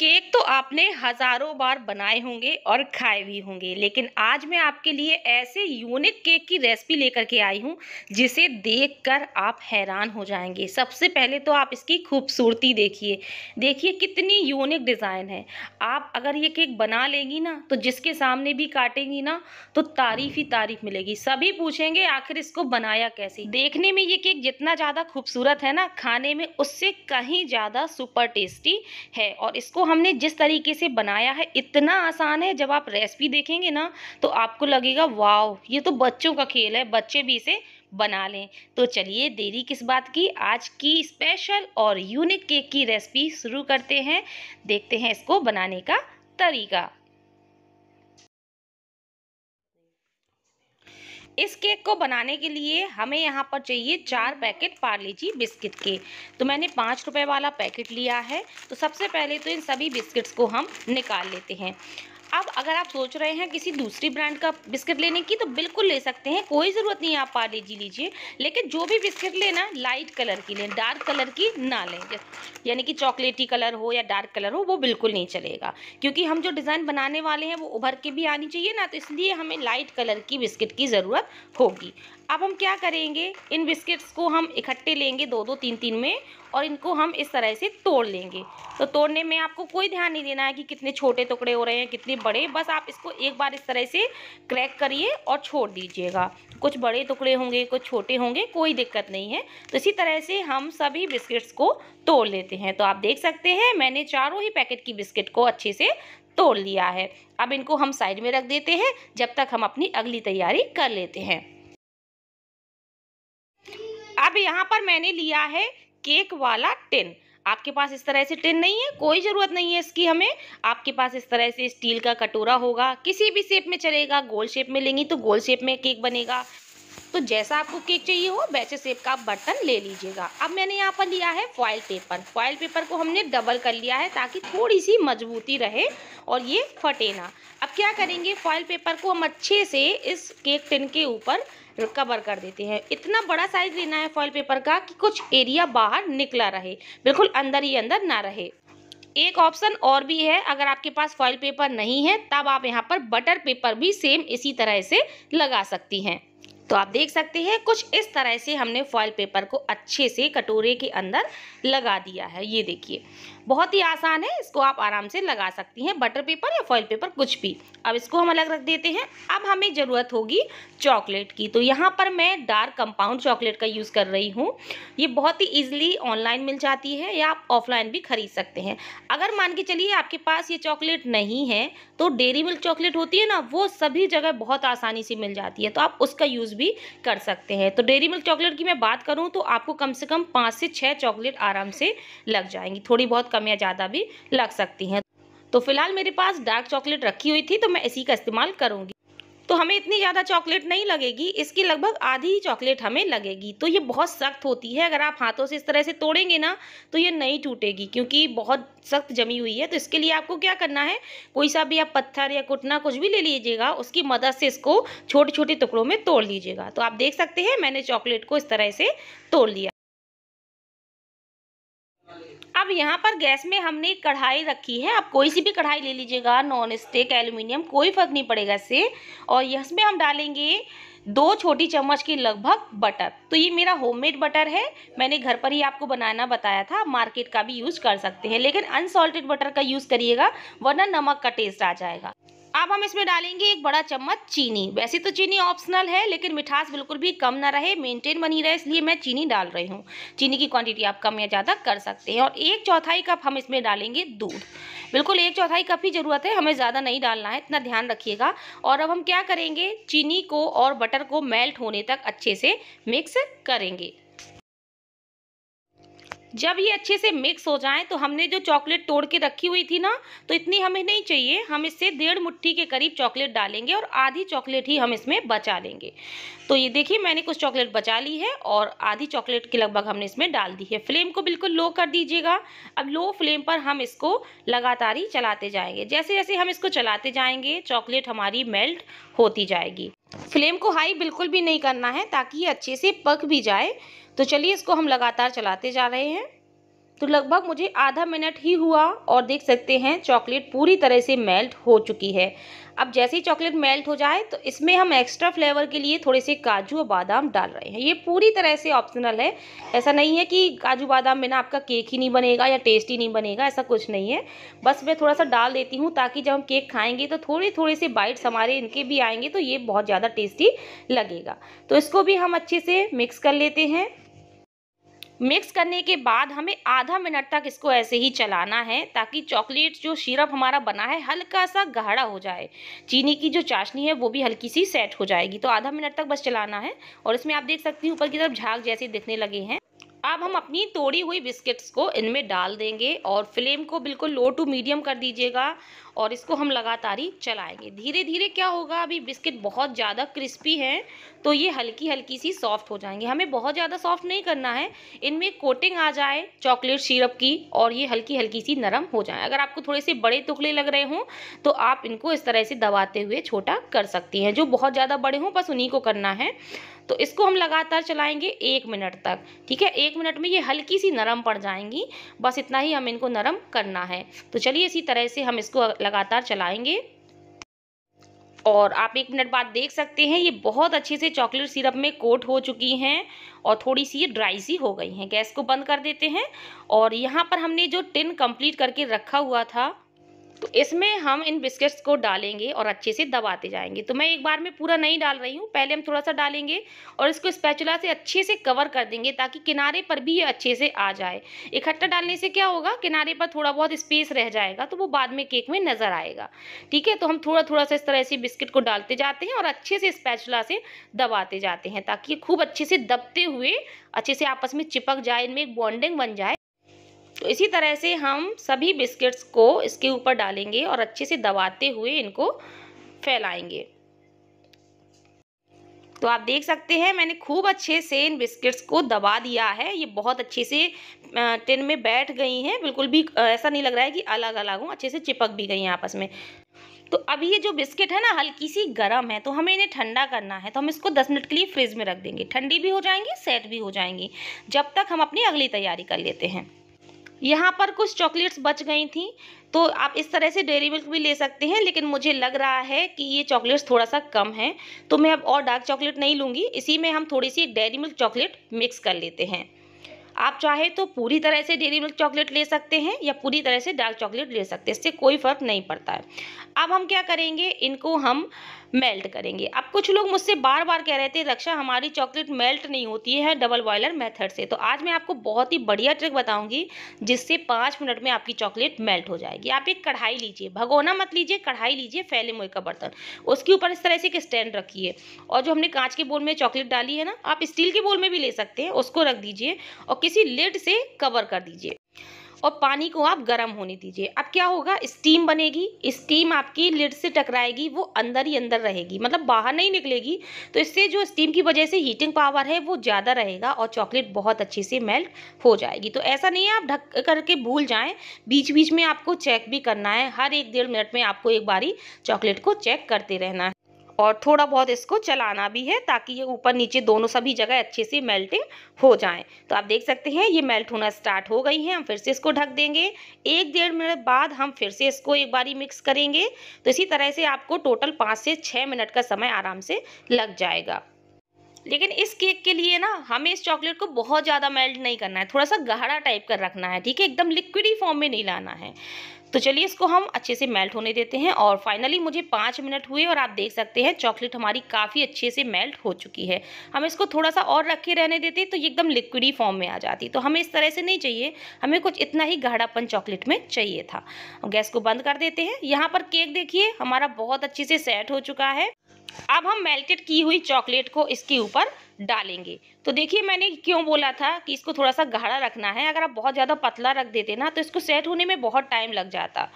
cake तो आपने हज़ारों बार बनाए होंगे और खाए भी होंगे लेकिन आज मैं आपके लिए ऐसे यूनिक केक की रेसिपी लेकर के आई हूँ जिसे देखकर आप हैरान हो जाएंगे सबसे पहले तो आप इसकी खूबसूरती देखिए देखिए कितनी यूनिक डिज़ाइन है आप अगर ये केक बना लेंगी ना तो जिसके सामने भी काटेंगी ना तो तारीफ़ ही तारीफ़ मिलेगी सभी पूछेंगे आखिर इसको बनाया कैसे देखने में ये केक जितना ज़्यादा खूबसूरत है ना खाने में उससे कहीं ज़्यादा सुपर टेस्टी है और इसको हमने जिस तरीके से बनाया है इतना आसान है जब आप रेसिपी देखेंगे ना तो आपको लगेगा वाव ये तो बच्चों का खेल है बच्चे भी इसे बना लें तो चलिए देरी किस बात की आज की स्पेशल और यूनिक केक की रेसिपी शुरू करते हैं देखते हैं इसको बनाने का तरीका इस केक को बनाने के लिए हमें यहाँ पर चाहिए चार पैकेट पार्ले जी बिस्किट के तो मैंने पाँच रुपये वाला पैकेट लिया है तो सबसे पहले तो इन सभी बिस्किट्स को हम निकाल लेते हैं अब अगर आप सोच रहे हैं किसी दूसरी ब्रांड का बिस्किट लेने की तो बिल्कुल ले सकते हैं कोई ज़रूरत नहीं आप पार्ले जी लीजिए लेकिन जो भी बिस्किट लेना लाइट कलर की लें डार्क कलर की ना लें यानी कि चॉकलेटी कलर हो या डार्क कलर हो वो बिल्कुल नहीं चलेगा क्योंकि हम जो डिज़ाइन बनाने वाले हैं वो उभर के भी आनी चाहिए ना तो इसलिए हमें लाइट कलर की बिस्किट की ज़रूरत होगी अब हम क्या करेंगे इन बिस्किट्स को हम इकट्ठे लेंगे दो दो तीन तीन में और इनको हम इस तरह से तोड़ लेंगे तो तोड़ने में आपको कोई ध्यान नहीं देना है कि कितने छोटे टुकड़े हो रहे हैं कितने बड़े बस आप इसको एक बार इस तरह से क्रैक करिए और छोड़ दीजिएगा कुछ बड़े टुकड़े होंगे कुछ छोटे होंगे कोई दिक्कत नहीं है तो इसी तरह से हम सभी बिस्किट्स को तोड़ लेते हैं तो आप देख सकते हैं मैंने चारों ही पैकेट की बिस्किट को अच्छे से तोड़ लिया है अब इनको हम साइड में रख देते हैं जब तक हम अपनी अगली तैयारी कर लेते हैं अब यहाँ पर मैंने लिया है केक वाला टिन आपके पास इस तरह से टिन नहीं है कोई ज़रूरत नहीं है इसकी हमें आपके पास इस तरह से स्टील का कटोरा होगा किसी भी शेप में चलेगा गोल शेप में लेंगी तो गोल शेप में केक बनेगा तो जैसा आपको केक चाहिए हो वैसे शेप का आप बर्तन ले लीजिएगा अब मैंने यहाँ पर लिया है फॉइल पेपर फॉइल पेपर को हमने डबल कर लिया है ताकि थोड़ी सी मजबूती रहे और ये फटे ना अब क्या करेंगे फॉइल पेपर को हम अच्छे से इस केक टिन के ऊपर कवर कर देते हैं इतना बड़ा साइज लेना है फॉइल पेपर का कि कुछ एरिया बाहर निकला रहे बिल्कुल अंदर ही अंदर ना रहे एक ऑप्शन और भी है अगर आपके पास फॉइल पेपर नहीं है तब आप यहाँ पर बटर पेपर भी सेम इसी तरह से लगा सकती हैं तो आप देख सकते हैं कुछ इस तरह से हमने फॉइल पेपर को अच्छे से कटोरे के अंदर लगा दिया है ये देखिए बहुत ही आसान है इसको आप आराम से लगा सकती हैं बटर पेपर या फॉइल पेपर कुछ भी अब इसको हम अलग रख देते हैं अब हमें ज़रूरत होगी चॉकलेट की तो यहाँ पर मैं डार्क कंपाउंड चॉकलेट का यूज़ कर रही हूँ ये बहुत ही ईजिली ऑनलाइन मिल जाती है या आप ऑफलाइन भी खरीद सकते हैं अगर मान के चलिए आपके पास ये चॉकलेट नहीं है तो डेरी मिल्क चॉकलेट होती है ना वो सभी जगह बहुत आसानी से मिल जाती है तो आप उसका यूज़ भी कर सकते हैं तो डेरी मिल्क चॉकलेट की मैं बात करूँ तो आपको कम से कम पाँच से छः चॉकलेट आराम से लग जाएंगी थोड़ी बहुत कम कम या ज़्यादा भी लग सकती हैं तो फिलहाल मेरे पास डार्क चॉकलेट रखी हुई थी तो मैं इसी का इस्तेमाल करूँगी तो हमें इतनी ज़्यादा चॉकलेट नहीं लगेगी इसकी लगभग आधी ही चॉकलेट हमें लगेगी तो ये बहुत सख्त होती है अगर आप हाथों से इस तरह से तोड़ेंगे ना तो ये नहीं टूटेगी क्योंकि बहुत सख्त जमी हुई है तो इसके लिए आपको क्या करना है कोई सा भी आप पत्थर या कुटना कुछ भी ले लीजिएगा उसकी मदद से इसको छोटे छोटे टुकड़ों में तोड़ लीजिएगा तो आप देख सकते हैं मैंने चॉकलेट को इस तरह से तोड़ लिया अब यहाँ पर गैस में हमने एक कढ़ाई रखी है आप कोई सी भी कढ़ाई ले लीजिएगा नॉन स्टिक एल्यूमिनियम कोई फ़र्क नहीं पड़ेगा इससे और इसमें हम डालेंगे दो छोटी चम्मच के लगभग बटर तो ये मेरा होममेड बटर है मैंने घर पर ही आपको बनाना बताया था मार्केट का भी यूज़ कर सकते हैं लेकिन अनसॉल्टेड बटर का यूज़ करिएगा वरना नमक का टेस्ट आ जाएगा अब हम इसमें डालेंगे एक बड़ा चम्मच चीनी वैसे तो चीनी ऑप्शनल है लेकिन मिठास बिल्कुल भी कम ना रहे मेंटेन बनी रहे इसलिए मैं चीनी डाल रही हूँ चीनी की क्वांटिटी आप कम या ज़्यादा कर सकते हैं और एक चौथाई कप हम इसमें डालेंगे दूध बिल्कुल एक चौथाई कप ही ज़रूरत है हमें ज़्यादा नहीं डालना है इतना ध्यान रखिएगा और अब हम क्या करेंगे चीनी को और बटर को मेल्ट होने तक अच्छे से मिक्स करेंगे जब ये अच्छे से मिक्स हो जाए तो हमने जो चॉकलेट तोड़ के रखी हुई थी ना तो इतनी हमें नहीं चाहिए हम इससे डेढ़ मुट्ठी के करीब चॉकलेट डालेंगे और आधी चॉकलेट ही हम इसमें बचा लेंगे तो ये देखिए मैंने कुछ चॉकलेट बचा ली है और आधी चॉकलेट के लगभग हमने इसमें डाल दी है फ्लेम को बिल्कुल लो कर दीजिएगा अब लो फ्लेम पर हम इसको लगातार ही चलाते जाएंगे जैसे जैसे हम इसको चलाते जाएंगे चॉकलेट हमारी मेल्ट होती जाएगी फ्लेम को हाई बिल्कुल भी नहीं करना है ताकि ये अच्छे से पक भी जाए तो चलिए इसको हम लगातार चलाते जा रहे हैं तो लगभग मुझे आधा मिनट ही हुआ और देख सकते हैं चॉकलेट पूरी तरह से मेल्ट हो चुकी है अब जैसे ही चॉकलेट मेल्ट हो जाए तो इसमें हम एक्स्ट्रा फ्लेवर के लिए थोड़े से काजू और बादाम डाल रहे हैं ये पूरी तरह से ऑप्शनल है ऐसा नहीं है कि काजू बादाम बिना आपका केक ही नहीं बनेगा या टेस्ट ही नहीं बनेगा ऐसा कुछ नहीं है बस मैं थोड़ा सा डाल देती हूँ ताकि जब हम केक खाएँगे तो थोड़े थोड़े से बाइट्स हमारे इनके भी आएंगे तो ये बहुत ज़्यादा टेस्टी लगेगा तो इसको भी हम अच्छे से मिक्स कर लेते हैं मिक्स करने के बाद हमें आधा मिनट तक इसको ऐसे ही चलाना है ताकि चॉकलेट जो सिरप हमारा बना है हल्का सा गाढ़ा हो जाए चीनी की जो चाशनी है वो भी हल्की सी सेट हो जाएगी तो आधा मिनट तक बस चलाना है और इसमें आप देख सकती हैं ऊपर की तरफ झाग जैसे दिखने लगे हैं अब हम अपनी तोड़ी हुई बिस्किट्स को इनमें डाल देंगे और फ्लेम को बिल्कुल लो टू मीडियम कर दीजिएगा और इसको हम लगातार ही चलाएंगे धीरे धीरे क्या होगा अभी बिस्किट बहुत ज़्यादा क्रिस्पी हैं तो ये हल्की हल्की सी सॉफ्ट हो जाएंगे हमें बहुत ज़्यादा सॉफ्ट नहीं करना है इनमें कोटिंग आ जाए चॉकलेट सिरप की और ये हल्की हल्की सी नरम हो जाए अगर आपको थोड़े से बड़े टुकड़े लग रहे हों तो आप इनको इस तरह से दबाते हुए छोटा कर सकती हैं जो बहुत ज़्यादा बड़े हों बस उन्हीं को करना है तो इसको हम लगातार चलाएंगे एक मिनट तक ठीक है एक मिनट में ये हल्की सी नरम पड़ जाएंगी बस इतना ही हम इनको नरम करना है तो चलिए इसी तरह से हम इसको लगातार चलाएंगे और आप एक मिनट बाद देख सकते हैं ये बहुत अच्छे से चॉकलेट सिरप में कोट हो चुकी हैं और थोड़ी सी ये ड्राई सी हो गई हैं गैस को बंद कर देते हैं और यहाँ पर हमने जो टिन कंप्लीट करके रखा हुआ था तो इसमें हम इन बिस्किट्स को डालेंगे और अच्छे से दबाते जाएंगे तो मैं एक बार में पूरा नहीं डाल रही हूँ पहले हम थोड़ा सा डालेंगे और इसको स्पैचुला से अच्छे से कवर कर देंगे ताकि किनारे पर भी ये अच्छे से आ जाए इकट्ठा डालने से क्या होगा किनारे पर थोड़ा बहुत स्पेस रह जाएगा तो वो बाद में केक में नज़र आएगा ठीक है तो हम थोड़ा थोड़ा सा इस तरह से बिस्किट को डालते जाते हैं और अच्छे से स्पैचुला से दबाते जाते हैं ताकि खूब अच्छे से दबते हुए अच्छे से आपस में चिपक जाए इनमें एक बॉन्डिंग बन जाए तो इसी तरह से हम सभी बिस्किट्स को इसके ऊपर डालेंगे और अच्छे से दबाते हुए इनको फैलाएंगे तो आप देख सकते हैं मैंने खूब अच्छे से इन बिस्किट्स को दबा दिया है ये बहुत अच्छे से टिन में बैठ गई हैं बिल्कुल भी ऐसा नहीं लग रहा है कि अलग अलग हूँ अच्छे से चिपक भी गई हैं आपस में तो अभी ये जो बिस्किट है ना हल्की सी गर्म है तो हमें इन्हें ठंडा करना है तो हम इसको 10 मिनट के लिए फ्रिज में रख देंगे ठंडी भी हो जाएंगी सेट भी हो जाएंगी जब तक हम अपनी अगली तैयारी कर लेते हैं यहाँ पर कुछ चॉकलेट्स बच गई थी तो आप इस तरह से डेयरी मिल्क भी ले सकते हैं लेकिन मुझे लग रहा है कि ये चॉकलेट्स थोड़ा सा कम है तो मैं अब और डार्क चॉकलेट नहीं लूँगी इसी में हम थोड़ी सी डेयरी मिल्क चॉकलेट मिक्स कर लेते हैं आप चाहे तो पूरी तरह से डेरी मिल्क चॉकलेट ले सकते हैं या पूरी तरह से डार्क चॉकलेट ले सकते हैं इससे कोई फ़र्क नहीं पड़ता है अब हम क्या करेंगे इनको हम मेल्ट करेंगे अब कुछ लोग मुझसे बार बार कह रहे थे रक्षा हमारी चॉकलेट मेल्ट नहीं होती है डबल बॉयलर मेथड से तो आज मैं आपको बहुत ही बढ़िया ट्रिक बताऊंगी जिससे पाँच मिनट में आपकी चॉकलेट मेल्ट हो जाएगी आप एक कढ़ाई लीजिए भगोना मत लीजिए कढ़ाई लीजिए फैले मुए का बर्तन उसके ऊपर इस तरह से एक स्टैंड रखिए और जो हमने कांच के बोल में चॉकलेट डाली है ना आप स्टील के बोल में भी ले सकते हैं उसको रख दीजिए और किसी लेड से कवर कर दीजिए और पानी को आप गर्म होने दीजिए अब क्या होगा स्टीम बनेगी स्टीम आपकी लिड से टकराएगी वो अंदर ही अंदर रहेगी मतलब बाहर नहीं निकलेगी तो इससे जो स्टीम की वजह से हीटिंग पावर है वो ज़्यादा रहेगा और चॉकलेट बहुत अच्छे से मेल्ट हो जाएगी तो ऐसा नहीं है आप ढक करके भूल जाएं बीच बीच में आपको चेक भी करना है हर एक डेढ़ मिनट में आपको एक बारी चॉकलेट को चेक करते रहना है और थोड़ा बहुत इसको चलाना भी है ताकि ये ऊपर नीचे दोनों सभी जगह अच्छे से मेल्टिंग हो जाए तो आप देख सकते हैं ये मेल्ट होना स्टार्ट हो गई है हम फिर से इसको ढक देंगे एक डेढ़ मिनट बाद हम फिर से इसको एक बारी मिक्स करेंगे तो इसी तरह से आपको टोटल पाँच से छः मिनट का समय आराम से लग जाएगा लेकिन इस केक के लिए ना हमें इस चॉकलेट को बहुत ज़्यादा मेल्ट नहीं करना है थोड़ा सा गहरा टाइप कर रखना है ठीक है एकदम लिक्विडी फॉर्म में नहीं लाना है तो चलिए इसको हम अच्छे से मेल्ट होने देते हैं और फाइनली मुझे पाँच मिनट हुए और आप देख सकते हैं चॉकलेट हमारी काफ़ी अच्छे से मेल्ट हो चुकी है हम इसको थोड़ा सा और रखे रहने देते तो ये एकदम लिक्विडी फॉर्म में आ जाती तो हमें इस तरह से नहीं चाहिए हमें कुछ इतना ही गाढ़ापन चॉकलेट में चाहिए था गैस को बंद कर देते हैं यहाँ पर केक देखिए हमारा बहुत अच्छे से सेट हो चुका है अब हम मेल्टेड की हुई चॉकलेट को इसके ऊपर डालेंगे तो देखिए मैंने क्यों बोला था कि इसको थोड़ा सा गाढ़ा रखना है अगर आप बहुत ज़्यादा पतला रख देते ना तो इसको सेट होने में बहुत टाइम लग जाता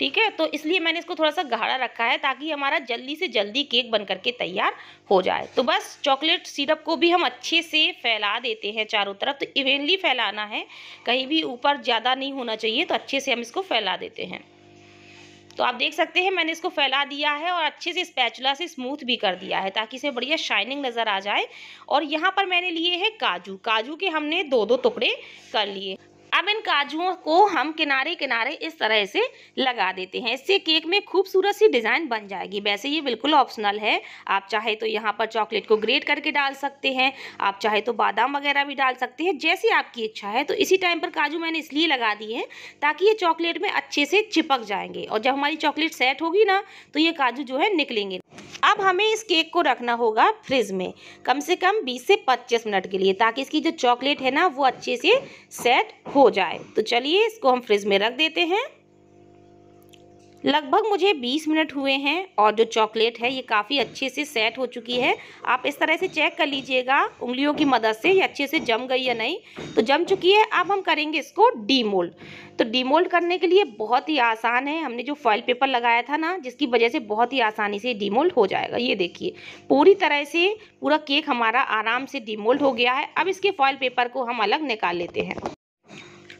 ठीक है तो इसलिए मैंने इसको थोड़ा सा गाढ़ा रखा है ताकि हमारा जल्दी से जल्दी केक बन करके तैयार हो जाए तो बस चॉकलेट सिरप को भी हम अच्छे से फैला देते हैं चारों तरफ तो इवेनली फैलाना है कहीं भी ऊपर ज़्यादा नहीं होना चाहिए तो अच्छे से हम इसको फैला देते हैं तो आप देख सकते हैं मैंने इसको फैला दिया है और अच्छे से स्पैचुला से स्मूथ भी कर दिया है ताकि इसे बढ़िया शाइनिंग नज़र आ जाए और यहाँ पर मैंने लिए हैं काजू काजू के हमने दो दो टुकड़े कर लिए अब इन काजुओं को हम किनारे किनारे इस तरह से लगा देते हैं इससे केक में खूबसूरत सी डिज़ाइन बन जाएगी वैसे ये बिल्कुल ऑप्शनल है आप चाहे तो यहाँ पर चॉकलेट को ग्रेट करके डाल सकते हैं आप चाहे तो बादाम वगैरह भी डाल सकते हैं जैसी आपकी इच्छा है तो इसी टाइम पर काजू मैंने इसलिए लगा दी है ताकि ये चॉकलेट में अच्छे से चिपक जाएंगे और जब हमारी चॉकलेट सेट होगी ना तो ये काजू जो है निकलेंगे अब हमें इस केक को रखना होगा फ्रिज में कम से कम 20 से 25 मिनट के लिए ताकि इसकी जो चॉकलेट है ना वो अच्छे से सेट हो जाए तो चलिए इसको हम फ्रिज में रख देते हैं लगभग मुझे 20 मिनट हुए हैं और जो चॉकलेट है ये काफ़ी अच्छे से सेट हो चुकी है आप इस तरह से चेक कर लीजिएगा उंगलियों की मदद से ये अच्छे से जम गई या नहीं तो जम चुकी है अब हम करेंगे इसको डीमोल्ड तो डीमोल्ड करने के लिए बहुत ही आसान है हमने जो फॉइल पेपर लगाया था ना जिसकी वजह से बहुत ही आसानी से डीमोल्ड हो जाएगा ये देखिए पूरी तरह से पूरा केक हमारा आराम से डीमोल्ड हो गया है अब इसके फॉइल पेपर को हम अलग निकाल लेते हैं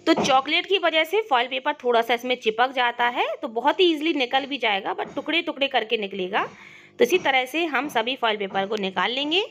तो चॉकलेट की वजह से फॉइल पेपर थोड़ा सा इसमें चिपक जाता है तो बहुत ही ईजिली निकल भी जाएगा बट टुकड़े टुकड़े करके निकलेगा तो इसी तरह से हम सभी फॉइल पेपर को निकाल लेंगे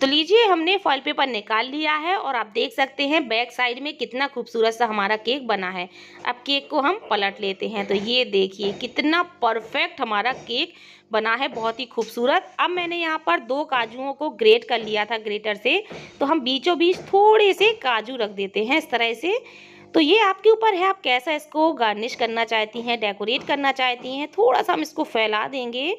तो लीजिए हमने फॉइल पेपर निकाल लिया है और आप देख सकते हैं बैक साइड में कितना खूबसूरत सा हमारा केक बना है अब केक को हम पलट लेते हैं तो ये देखिए कितना परफेक्ट हमारा केक बना है बहुत ही खूबसूरत अब मैंने यहाँ पर दो काजुओं को ग्रेट कर लिया था ग्रेटर से तो हम बीचों बीच थोड़े से काजू रख देते हैं इस तरह से तो ये आपके ऊपर है आप कैसा इसको गार्निश करना चाहती हैं डेकोरेट करना चाहती हैं थोड़ा सा हम इसको फैला देंगे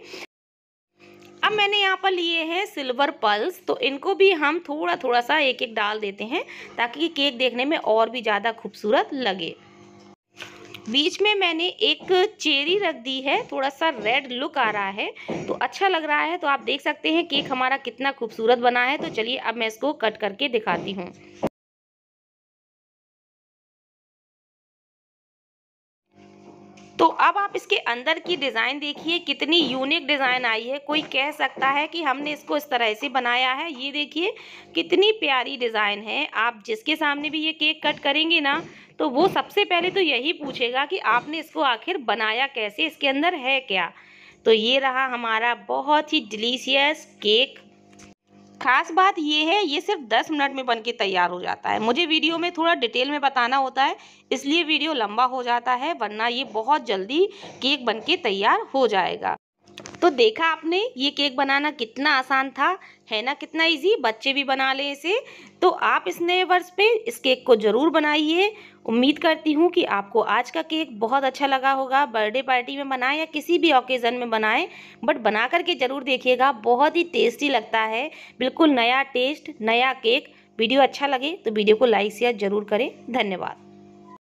अब मैंने यहाँ पर लिए हैं सिल्वर पल्स तो इनको भी हम थोड़ा थोड़ा सा एक एक डाल देते हैं ताकि केक देखने में और भी ज़्यादा खूबसूरत लगे बीच में मैंने एक चेरी रख दी है थोड़ा सा रेड लुक आ रहा है तो अच्छा लग रहा है तो आप देख सकते हैं केक हमारा कितना खूबसूरत बना है तो चलिए अब मैं इसको कट करके दिखाती हूँ तो अब आप इसके अंदर की डिज़ाइन देखिए कितनी यूनिक डिज़ाइन आई है कोई कह सकता है कि हमने इसको इस तरह से बनाया है ये देखिए कितनी प्यारी डिज़ाइन है आप जिसके सामने भी ये केक कट करेंगे ना तो वो सबसे पहले तो यही पूछेगा कि आपने इसको आखिर बनाया कैसे इसके अंदर है क्या तो ये रहा हमारा बहुत ही डिलीशियस केक खास बात ये है ये सिर्फ दस मिनट में बन के तैयार हो जाता है मुझे वीडियो में थोड़ा डिटेल में बताना होता है इसलिए वीडियो लंबा हो जाता है वरना ये बहुत जल्दी केक बन के तैयार हो जाएगा तो देखा आपने ये केक बनाना कितना आसान था है ना कितना इजी बच्चे भी बना लें इसे तो आप इस नए वर्ष पे इस केक को ज़रूर बनाइए उम्मीद करती हूँ कि आपको आज का केक बहुत अच्छा लगा होगा बर्थडे पार्टी में बनाएं या किसी भी ओकेज़न में बनाएं बट बना करके ज़रूर देखिएगा बहुत ही टेस्टी लगता है बिल्कुल नया टेस्ट नया केक वीडियो अच्छा लगे तो वीडियो को लाइक शेयर ज़रूर करें धन्यवाद